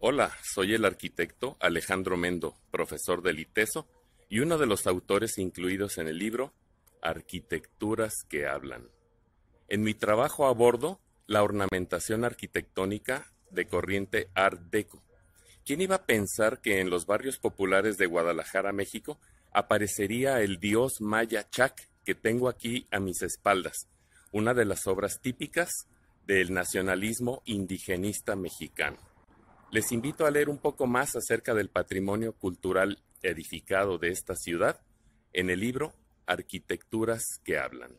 Hola, soy el arquitecto Alejandro Mendo, profesor del ITESO y uno de los autores incluidos en el libro Arquitecturas que hablan. En mi trabajo abordo la ornamentación arquitectónica de corriente Art Deco. ¿Quién iba a pensar que en los barrios populares de Guadalajara, México, aparecería el dios maya Chac que tengo aquí a mis espaldas, una de las obras típicas del nacionalismo indigenista mexicano? Les invito a leer un poco más acerca del patrimonio cultural edificado de esta ciudad en el libro Arquitecturas que hablan.